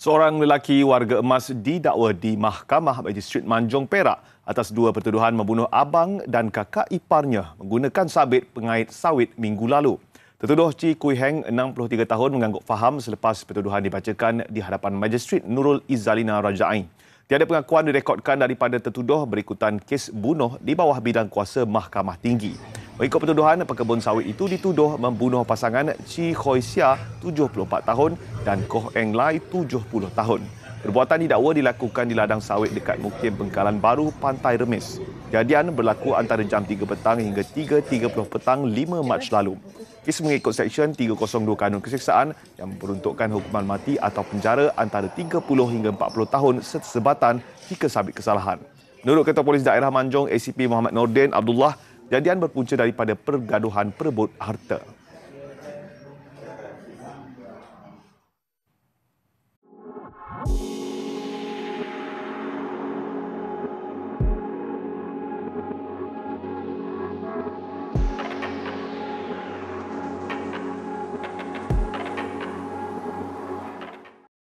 Seorang lelaki warga emas didakwa di Mahkamah Magistrate Manjung Perak atas dua pertuduhan membunuh abang dan kakak iparnya menggunakan sabit pengait sawit minggu lalu. Tertuduh Cik Kui Heng, 63 tahun, mengangguk faham selepas pertuduhan dibacakan di hadapan Magistrate Nurul Izalina Rajaain. Tiada pengakuan direkodkan daripada tertuduh berikutan kes bunuh di bawah bidang kuasa Mahkamah Tinggi. Mengikut pertuduhan, pekebun sawit itu dituduh membunuh pasangan Chi Khoi Xia, 74 tahun dan Koh Eng Lai, 70 tahun. Perbuatan didakwa dilakukan di ladang sawit dekat mukim Bengkalan Baru, Pantai Remis. Kejadian berlaku antara jam 3 petang hingga 3.30 petang 5 Mac lalu. Kes mengikut Seksyen 302 Kanun Keseksaan yang memperuntukkan hukuman mati atau penjara antara 30 hingga 40 tahun sesebatan jika sabit kesalahan. Menurut Ketua Polis Daerah Manjong, ACP Muhammad Nordin Abdullah, Jadian berpunca daripada pergaduhan perebut harta.